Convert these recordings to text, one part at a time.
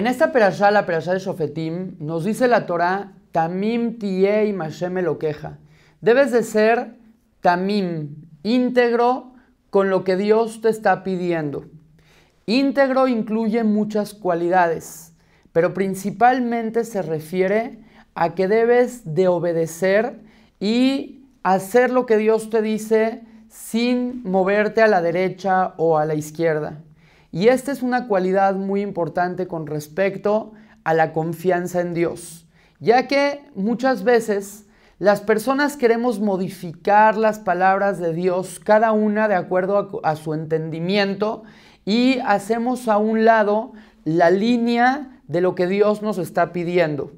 En esta perashá, la perashá de Shofetim, nos dice la Torah, Tamim tie y Mashem queja. Debes de ser Tamim, íntegro con lo que Dios te está pidiendo. Íntegro incluye muchas cualidades, pero principalmente se refiere a que debes de obedecer y hacer lo que Dios te dice sin moverte a la derecha o a la izquierda. Y esta es una cualidad muy importante con respecto a la confianza en Dios, ya que muchas veces las personas queremos modificar las palabras de Dios, cada una de acuerdo a, su entendimiento, y hacemos a un lado la línea de lo que Dios nos está pidiendo.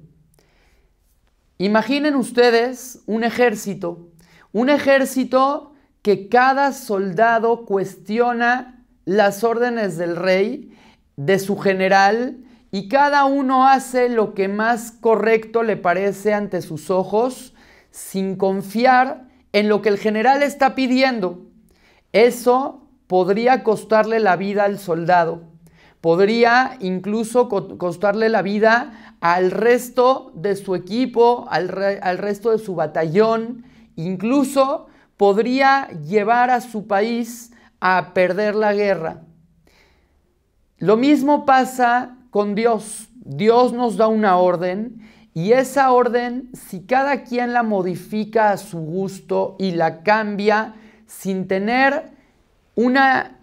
Imaginen ustedes un ejército, un ejército que cada soldado cuestiona las órdenes del rey, de su general, y cada uno hace lo que más correcto le parece ante sus ojos, sin confiar en lo que el general está pidiendo. Eso podría costarle la vida al soldado, podría incluso costarle la vida al resto de su equipo, al, resto de su batallón, incluso podría llevar a su país a perder la guerra. Lo mismo pasa con Dios. Dios nos da una orden y esa orden, si cada quien la modifica a su gusto y la cambia sin tener una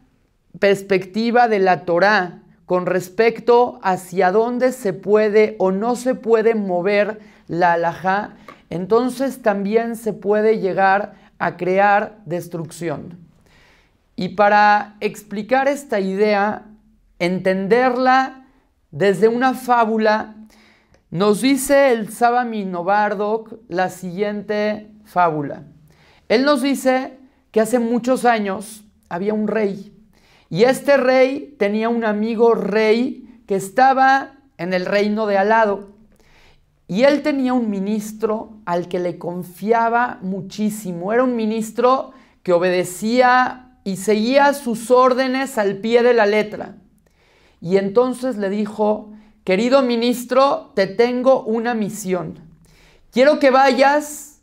perspectiva de la Torá con respecto hacia dónde se puede o no se puede mover la alajá, entonces también se puede llegar a crear destrucción. Y para explicar esta idea, entenderla desde una fábula, nos dice el Sabami Novardok la siguiente fábula. Él nos dice que hace muchos años había un rey y este rey tenía un amigo rey que estaba en el reino de Alado. Y él tenía un ministro al que le confiaba muchísimo. Era un ministro que obedecía y seguía sus órdenes al pie de la letra. Y entonces le dijo, querido ministro, te tengo una misión. Quiero que vayas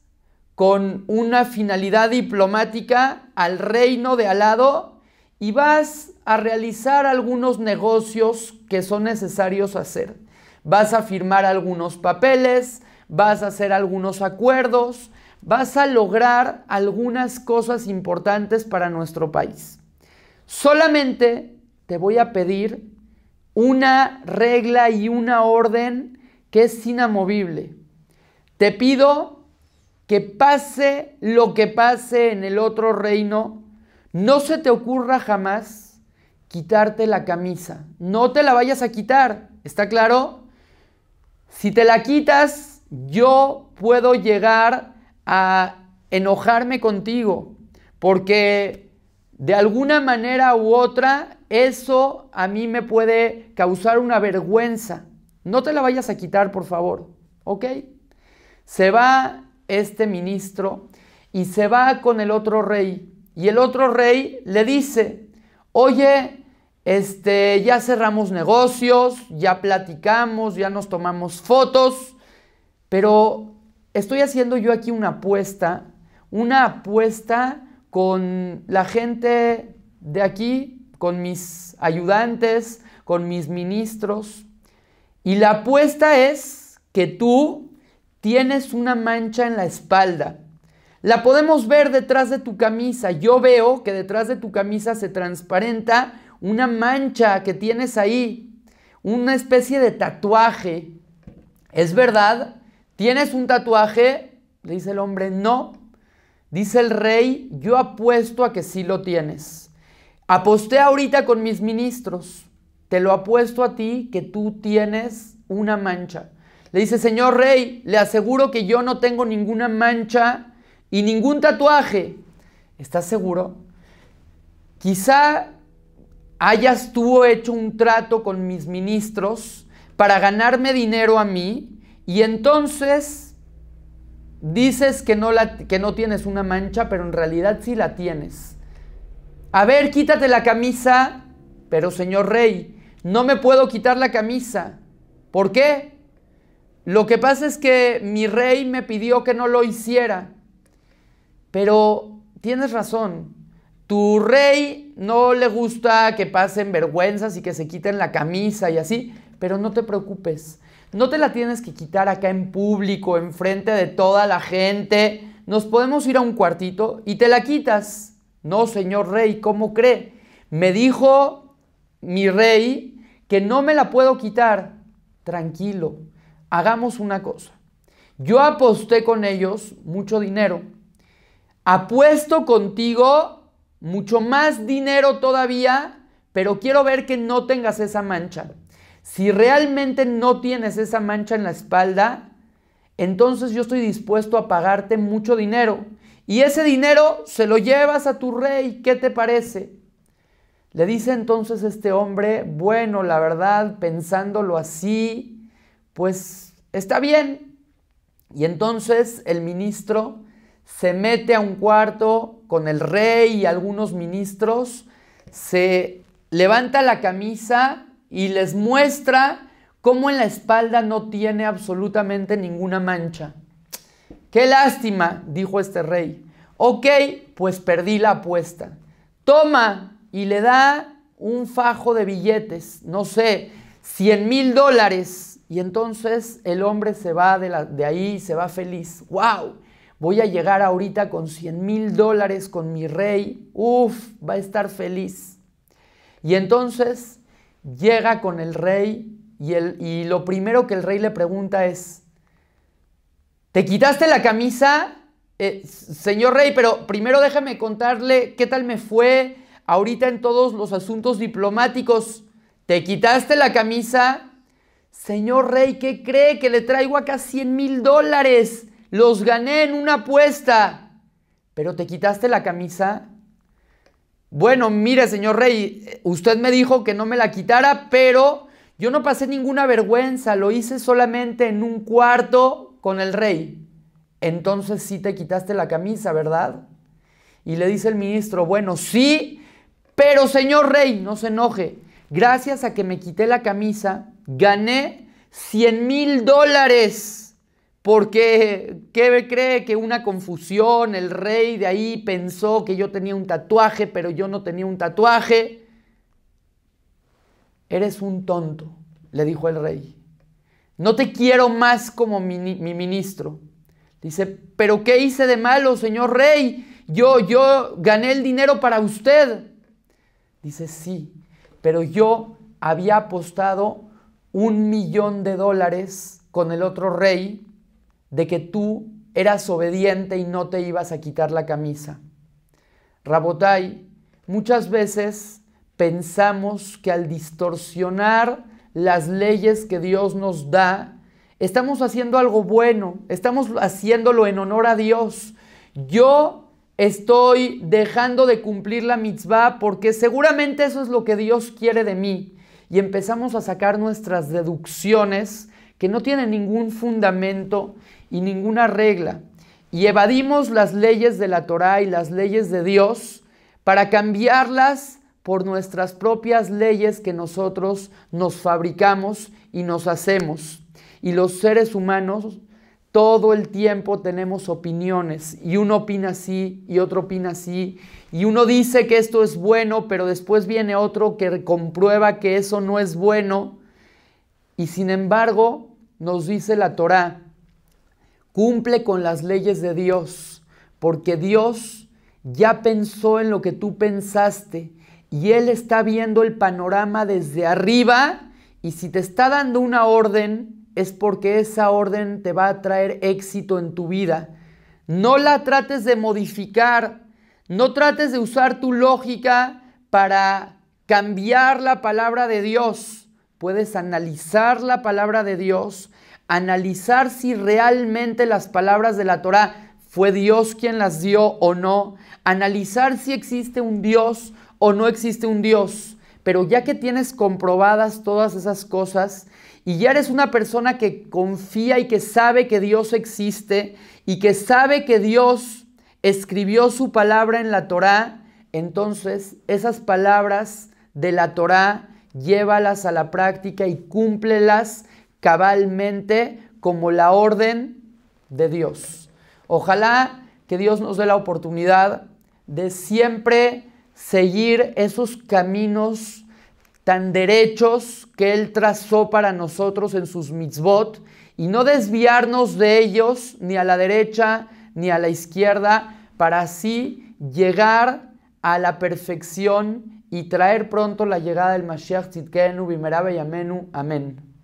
con una finalidad diplomática al reino de Alado y vas a realizar algunos negocios que son necesarios hacer. Vas a firmar algunos papeles, vas a hacer algunos acuerdos, vas a lograr algunas cosas importantes para nuestro país. Solamente te voy a pedir una regla y una orden que es inamovible. Te pido que pase lo que pase en el otro reino, no se te ocurra jamás quitarte la camisa. No te la vayas a quitar, ¿está claro? Si te la quitas, yo puedo llegar a enojarme contigo, porque de alguna manera u otra eso a mí me puede causar una vergüenza. No te la vayas a quitar, por favor, ¿ok? Se va este ministro y se va con el otro rey. Y el otro rey le dice, oye, este, ya cerramos negocios, ya platicamos, ya nos tomamos fotos, pero estoy haciendo yo aquí una apuesta, una apuesta con la gente de aquí, con mis ayudantes, con mis ministros. Y la apuesta es que tú tienes una mancha en la espalda. La podemos ver detrás de tu camisa. Yo veo que detrás de tu camisa se transparenta una mancha que tienes ahí, una especie de tatuaje. Es verdad ¿Tienes un tatuaje? Le dice el hombre, no. Dice el rey, yo apuesto a que sí lo tienes. Aposté ahorita con mis ministros. Te lo apuesto a ti que tú tienes una mancha. Le dice, señor rey, le aseguro que yo no tengo ninguna mancha y ningún tatuaje. ¿Estás seguro? Quizá hayas tú hecho un trato con mis ministros para ganarme dinero a mí y entonces dices que no, que no tienes una mancha, pero en realidad sí la tienes. A ver, quítate la camisa, pero señor rey, no me puedo quitar la camisa. ¿Por qué? Lo que pasa es que mi rey me pidió que no lo hiciera. Pero tienes razón. Tu rey no le gusta que pasen vergüenzas y que se quiten la camisa y así, pero no te preocupes. No te la tienes que quitar acá en público, enfrente de toda la gente. Nos podemos ir a un cuartito y te la quitas. No, señor rey, ¿cómo cree? Me dijo mi rey que no me la puedo quitar. Tranquilo, hagamos una cosa. Yo aposté con ellos mucho dinero. Apuesto contigo mucho más dinero todavía, pero quiero ver que no tengas esa mancha. Si realmente no tienes esa mancha en la espalda, entonces yo estoy dispuesto a pagarte mucho dinero. Y ese dinero se lo llevas a tu rey, ¿qué te parece? Le dice entonces este hombre, bueno, la verdad, pensándolo así, pues está bien. Y entonces el ministro se mete a un cuarto con el rey y algunos ministros, se levanta la camisa y les muestra cómo en la espalda no tiene absolutamente ninguna mancha. Qué lástima, dijo este rey. Ok, pues perdí la apuesta. Toma y le da un fajo de billetes, no sé, 100 mil dólares. Y entonces el hombre se va de, ahí y se va feliz. ¡Wow! Voy a llegar ahorita con 100 mil dólares con mi rey. Uf, va a estar feliz. Y entonces llega con el rey y, el, y lo primero que el rey le pregunta es, ¿te quitaste la camisa? Eh, señor rey, pero primero déjame contarle qué tal me fue ahorita en todos los asuntos diplomáticos. ¿Te quitaste la camisa? Señor rey, ¿qué cree que le traigo acá 100 mil dólares? Los gané en una apuesta. ¿Pero te quitaste la camisa? Bueno, mire, señor Rey, usted me dijo que no me la quitara, pero yo no pasé ninguna vergüenza, lo hice solamente en un cuarto con el rey. Entonces sí te quitaste la camisa, ¿verdad? Y le dice el ministro, bueno, sí, pero señor rey, no se enoje. Gracias a que me quité la camisa, gané 100 mil dólares porque ¿qué cree que una confusión, el rey de ahí pensó que yo tenía un tatuaje, pero yo no tenía un tatuaje. Eres un tonto, le dijo el rey. No te quiero más como mi, mi ministro. Dice, pero ¿qué hice de malo, señor rey? Yo, yo gané el dinero para usted. Dice, sí, pero yo había apostado un millón de dólares con el otro rey de que tú eras obediente y no te ibas a quitar la camisa. Rabotai, muchas veces pensamos que al distorsionar las leyes que Dios nos da, estamos haciendo algo bueno, estamos haciéndolo en honor a Dios. Yo estoy dejando de cumplir la mitzvah porque seguramente eso es lo que Dios quiere de mí. Y empezamos a sacar nuestras deducciones que no tiene ningún fundamento y ninguna regla. Y evadimos las leyes de la Torá y las leyes de Dios para cambiarlas por nuestras propias leyes que nosotros nos fabricamos y nos hacemos. Y los seres humanos todo el tiempo tenemos opiniones y uno opina así y otro opina así y uno dice que esto es bueno, pero después viene otro que comprueba que eso no es bueno y sin embargo, nos dice la Torá, cumple con las leyes de Dios, porque Dios ya pensó en lo que tú pensaste y Él está viendo el panorama desde arriba y si te está dando una orden es porque esa orden te va a traer éxito en tu vida. No la trates de modificar, no trates de usar tu lógica para cambiar la palabra de Dios puedes analizar la palabra de Dios, analizar si realmente las palabras de la Torah fue Dios quien las dio o no, analizar si existe un Dios o no existe un Dios. Pero ya que tienes comprobadas todas esas cosas y ya eres una persona que confía y que sabe que Dios existe y que sabe que Dios escribió su palabra en la Torá, entonces esas palabras de la Torá llévalas a la práctica y cúmplelas cabalmente como la orden de Dios. Ojalá que Dios nos dé la oportunidad de siempre seguir esos caminos tan derechos que Él trazó para nosotros en sus mitzvot y no desviarnos de ellos ni a la derecha ni a la izquierda para así llegar a la perfección y traer pronto la llegada del Mashiach Tzidkenu Bimerabe y Amén.